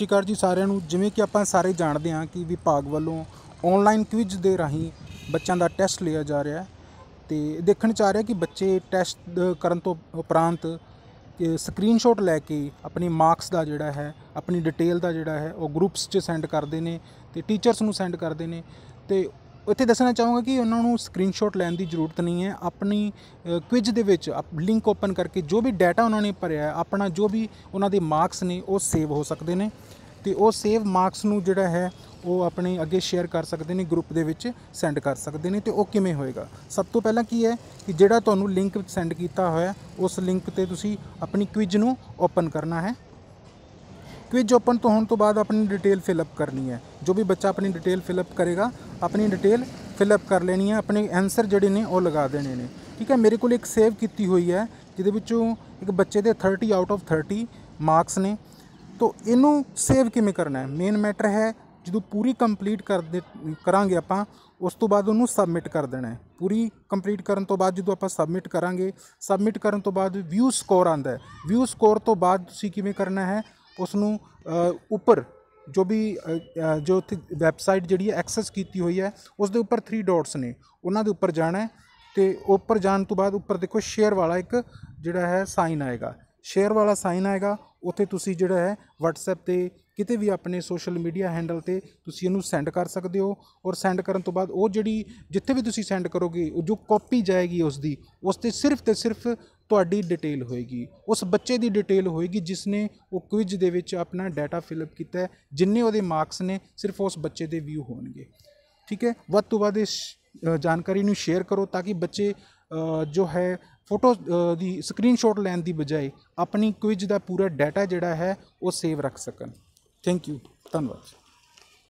ਸ਼ਿਕਾਰ ਜੀ ਸਾਰਿਆਂ ਨੂੰ ਜਿਵੇਂ ਕਿ ਆਪਾਂ ਸਾਰੇ ਜਾਣਦੇ ਹਾਂ ਕਿ ਵਿਭਾਗ ਵੱਲੋਂ ਆਨਲਾਈਨ ਕੁਇਜ਼ ਦੇ ਰਾਹੀਂ ਬੱਚਿਆਂ ਦਾ ਟੈਸਟ ਲਿਆ ਜਾ ਰਿਹਾ ਹੈ ਤੇ ਦੇਖਣ ਚਾ ਰਿਹਾ ਕਿ ਬੱਚੇ ਟੈਸਟ ਕਰਨ ਤੋਂ ਉਪਰੰਤ ਸਕਰੀਨਸ਼ਾਟ ਲੈ ਕੇ ਆਪਣੀ ਮਾਰਕਸ ਦਾ ਜਿਹੜਾ ਹੈ ਆਪਣੀ ਡਿਟੇਲ ਦਾ ਜਿਹੜਾ ਹੈ ਉਹ ਗਰੁੱਪਸ 'ਚ ਸੈਂਡ ਕਰਦੇ ਨੇ ਤੇ ਟੀਚਰਸ ਨੂੰ ਸੈਂਡ ਕਰਦੇ ਨੇ ਤੇ ਇੱਥੇ ਦੱਸਣਾ ਚਾਹੂੰਗਾ ਕਿ ਉਹਨਾਂ ਨੂੰ ਸਕਰੀਨਸ਼ਾਟ ਲੈਣ ਦੀ ਜ਼ਰੂਰਤ ਨਹੀਂ ਹੈ ਆਪਣੀ ਕੁਇਜ ਦੇ ਵਿੱਚ ਲਿੰਕ ਓਪਨ ਕਰਕੇ ਜੋ ਵੀ ਡਾਟਾ ਉਹਨਾਂ ਨੇ ਭਰਿਆ ਆਪਣਾ ਜੋ ਵੀ ਉਹਨਾਂ ਦੇ ਮਾਰਕਸ ਨੇ ਉਹ ਸੇਵ ਹੋ ਸਕਦੇ ਨੇ ਤੇ ਉਹ ਸੇਵ ਮਾਰਕਸ ਨੂੰ ਜਿਹੜਾ ਹੈ ਉਹ ਆਪਣੇ ਅੱਗੇ ਸ਼ੇਅਰ ਕਰ ਸਕਦੇ ਨੇ ਗਰੁੱਪ ਦੇ ਵਿੱਚ ਸੈਂਡ ਕਰ ਸਕਦੇ ਨੇ ਤੇ ਉਹ ਕਿਵੇਂ ਹੋਏਗਾ ਸਭ ਤੋਂ ਪਹਿਲਾਂ ਕੀ ਹੈ ਕਿ ਜਿਹੜਾ ਤੁਹਾਨੂੰ ਲਿੰਕ ਸੈਂਡ ਕੀਤਾ ਹੋਇਆ ਉਸ ਲਿੰਕ ਤੇ ਤੁਸੀਂ ਆਪਣੀ ਕੁਇਜ ਨੂੰ ਓਪਨ ਕਰਨਾ ਹੈ ਕੁਇਜ ਓਪਨ ਤੋਂ ਹੋਣ ਤੋਂ ਬਾਅਦ ਆਪਣੀ ਡਿਟੇਲ ਫਿਲ ਅਪ ਕਰਨੀ ਹੈ ਜੋ ਵੀ ਬੱਚਾ ਆਪਣੀ ਡਿਟੇਲ ਫਿਲ ਅਪ ਕਰੇਗਾ ਆਪਣੀ ਡਿਟੇਲ ਫਿਲ ਅਪ ਕਰ ਲੈਣੀ ਹੈ ਆਪਣੇ ਆਨਸਰ ਜਿਹੜੇ ਨੇ ਉਹ ਲਗਾ ਦੇਣੇ ਨੇ ਠੀਕ ਹੈ ਮੇਰੇ ਕੋਲ ਇੱਕ ਸੇਵ ਕੀਤੀ ਹੋਈ ਹੈ ਜਿਹਦੇ ਵਿੱਚੋਂ ਇੱਕ ਬੱਚੇ ਦੇ 30 ਆਊਟ ਆਫ 30 ਮਾਰਕਸ ਨੇ ਤੋਂ ਇਹਨੂੰ ਸੇਵ ਕਿਵੇਂ ਕਰਨਾ ਹੈ ਮੇਨ ਮੈਟਰ ਹੈ ਜਦੋਂ ਪੂਰੀ ਕੰਪਲੀਟ ਕਰ ਕਰਾਂਗੇ ਆਪਾਂ ਉਸ ਤੋਂ ਬਾਅਦ ਉਹਨੂੰ ਸਬਮਿਟ ਕਰ ਦੇਣਾ ਹੈ ਪੂਰੀ ਕੰਪਲੀਟ ਕਰਨ ਤੋਂ ਬਾਅਦ ਜਦੋਂ ਆਪਾਂ ਸਬਮਿਟ ਕਰਾਂਗੇ ਸਬਮਿਟ ਕਰਨ ਤੋਂ ਬਾਅਦ ਵਿਊ ਸਕੋਰ ਆਂਦਾ ਹੈ ਵਿਊ ਸਕੋਰ ਤੋਂ ਬਾਅਦ ਤੁਸੀਂ ਕਿਵੇਂ ਕਰਨਾ ਹੈ ਉਸ ਨੂੰ ਉੱਪਰ ਜੋ ਵੀ ਜੋ ਉੱਥੇ ਵੈਬਸਾਈਟ ਜਿਹੜੀ ਹੈ ਐਕਸੈਸ ਕੀਤੀ ਹੋਈ ਹੈ ਉਸ ਦੇ ਉੱਪਰ 3 ਡਾਟਸ ਨੇ ਉਹਨਾਂ ਦੇ ਉੱਪਰ ਜਾਣਾ ਹੈ ਤੇ ਉੱਪਰ ਜਾਣ ਤੋਂ ਬਾਅਦ ਉੱਪਰ ਦੇਖੋ ਸ਼ੇਅਰ ਵਾਲਾ ਇੱਕ ਜਿਹੜਾ ਹੈ ਸਾਈਨ ਆਏਗਾ ਸ਼ੇਅਰ ਵਾਲਾ ਸਾਈਨ ਆਏਗਾ ਉੱਥੇ ਤੁਸੀਂ ਜਿਹੜਾ ਹੈ WhatsApp ਤੇ ਕਿਤੇ ਵੀ ਆਪਣੇ ਸੋਸ਼ਲ ਮੀਡੀਆ ਹੈਂਡਲ ਤੇ ਤੁਸੀਂ ਇਹਨੂੰ ਸੈਂਡ ਕਰ ਸਕਦੇ ਹੋ ਔਰ ਸੈਂਡ ਕਰਨ ਤੋਂ ਬਾਅਦ ਉਹ ਜਿਹੜੀ ਜਿੱਥੇ ਵੀ ਤੁਸੀਂ ਸੈਂਡ ਕਰੋਗੇ ਉਹ ਜੋ ਕਾਪੀ ਜਾਏਗੀ ਉਸ ਦੀ ਉਸ ਤੇ ਸਿਰਫ ਤੇ ਸਿਰਫ ਤੁਹਾਡੀ ਡਿਟੇਲ ਹੋਏਗੀ ਉਸ ਬੱਚੇ ਦੀ ਡਿਟੇਲ ਹੋਏਗੀ ਜਿਸ ਨੇ ਉਹ ਕੁਇਜ਼ ਦੇ ਵਿੱਚ ਆਪਣਾ ਡਾਟਾ ਫਿਲਅਪ ਕੀਤਾ ਹੈ ਜਿੰਨੇ ਉਹਦੇ ਮਾਰਕਸ ਨੇ ਸਿਰਫ ਉਸ ਬੱਚੇ ਦੇ ਵਿਊ ਹੋਣਗੇ ਠੀਕ ਹੈ ਵੱਧ ਤੋਂ ਵੱਧ ਇਸ ਜਾਣਕਾਰੀ ਨੂੰ ਸ਼ੇਅਰ ਕਰੋ ਤਾਂ ਕਿ ਬੱਚੇ ਜੋ ਹੈ ਫੋਟੋ ਦੀ ਸਕਰੀਨਸ਼ਾਟ ਲੈਣ ਦੀ ਬਜਾਏ ਆਪਣੀ ਕੁਇਜ਼ ਦਾ ਪੂਰਾ ਡਾਟਾ ਜਿਹੜਾ ਹੈ ਉਹ ਸੇਵ ਰੱਖ ਸਕਣ ਥੈਂਕ ਯੂ ਧੰਨਵਾਦ